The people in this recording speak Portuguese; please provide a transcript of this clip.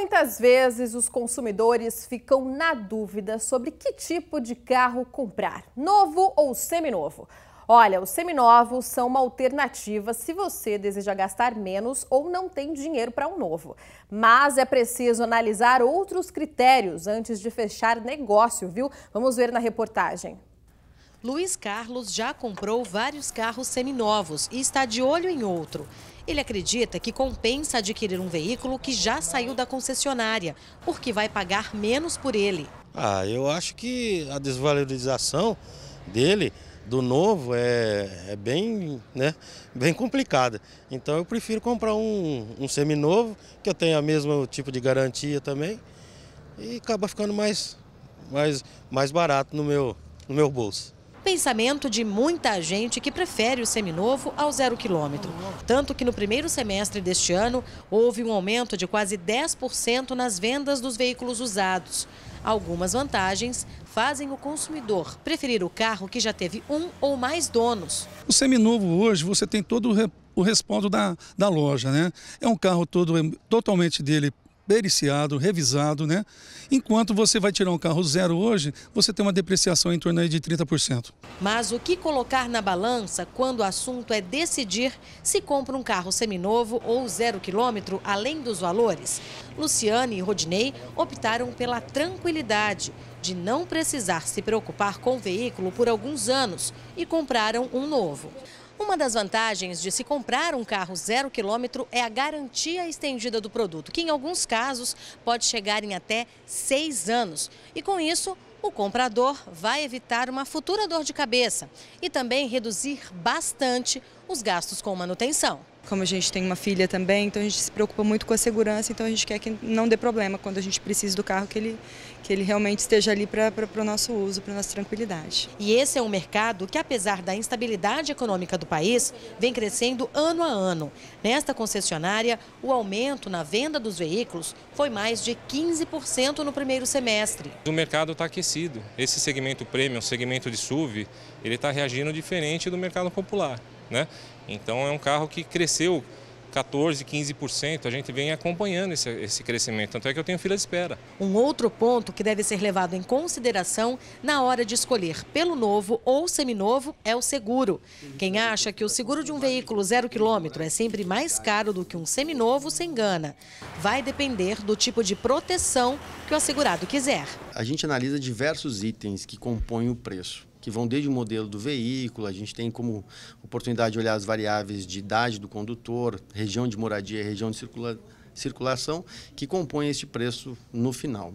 Muitas vezes os consumidores ficam na dúvida sobre que tipo de carro comprar, novo ou seminovo. Olha, os seminovos são uma alternativa se você deseja gastar menos ou não tem dinheiro para um novo. Mas é preciso analisar outros critérios antes de fechar negócio, viu? Vamos ver na reportagem. Luiz Carlos já comprou vários carros seminovos e está de olho em outro. Ele acredita que compensa adquirir um veículo que já saiu da concessionária, porque vai pagar menos por ele. Ah, eu acho que a desvalorização dele, do novo, é, é bem, né, bem complicada. Então eu prefiro comprar um, um seminovo, que eu tenha o mesmo tipo de garantia também, e acaba ficando mais, mais, mais barato no meu, no meu bolso pensamento de muita gente que prefere o seminovo ao zero quilômetro. Tanto que no primeiro semestre deste ano, houve um aumento de quase 10% nas vendas dos veículos usados. Algumas vantagens fazem o consumidor preferir o carro que já teve um ou mais donos. O seminovo hoje você tem todo o respaldo da, da loja, né? É um carro todo totalmente dele periciado, revisado, né? Enquanto você vai tirar um carro zero hoje, você tem uma depreciação em torno de 30%. Mas o que colocar na balança quando o assunto é decidir se compra um carro seminovo ou zero quilômetro, além dos valores? Luciane e Rodinei optaram pela tranquilidade de não precisar se preocupar com o veículo por alguns anos e compraram um novo. Uma das vantagens de se comprar um carro zero quilômetro é a garantia estendida do produto, que em alguns casos pode chegar em até seis anos. E com isso, o comprador vai evitar uma futura dor de cabeça e também reduzir bastante os gastos com manutenção como a gente tem uma filha também, então a gente se preocupa muito com a segurança, então a gente quer que não dê problema quando a gente precisa do carro, que ele, que ele realmente esteja ali para o nosso uso, para a nossa tranquilidade. E esse é um mercado que, apesar da instabilidade econômica do país, vem crescendo ano a ano. Nesta concessionária, o aumento na venda dos veículos foi mais de 15% no primeiro semestre. O mercado está aquecido. Esse segmento premium, segmento de SUV, ele está reagindo diferente do mercado popular. Né? Então é um carro que cresceu 14, 15%. A gente vem acompanhando esse, esse, crescimento, tanto é que eu tenho fila de espera. Um outro ponto que deve ser levado em consideração na hora de escolher pelo novo ou seminovo é o seguro. Quem acha que o seguro de um veículo zero quilômetro é sempre mais caro do que um seminovo se engana. Vai depender do tipo de proteção que o assegurado quiser. A gente analisa diversos itens que compõem o preço que vão desde o modelo do veículo, a gente tem como oportunidade de olhar as variáveis de idade do condutor, região de moradia, região de circula circulação, que compõem esse preço no final.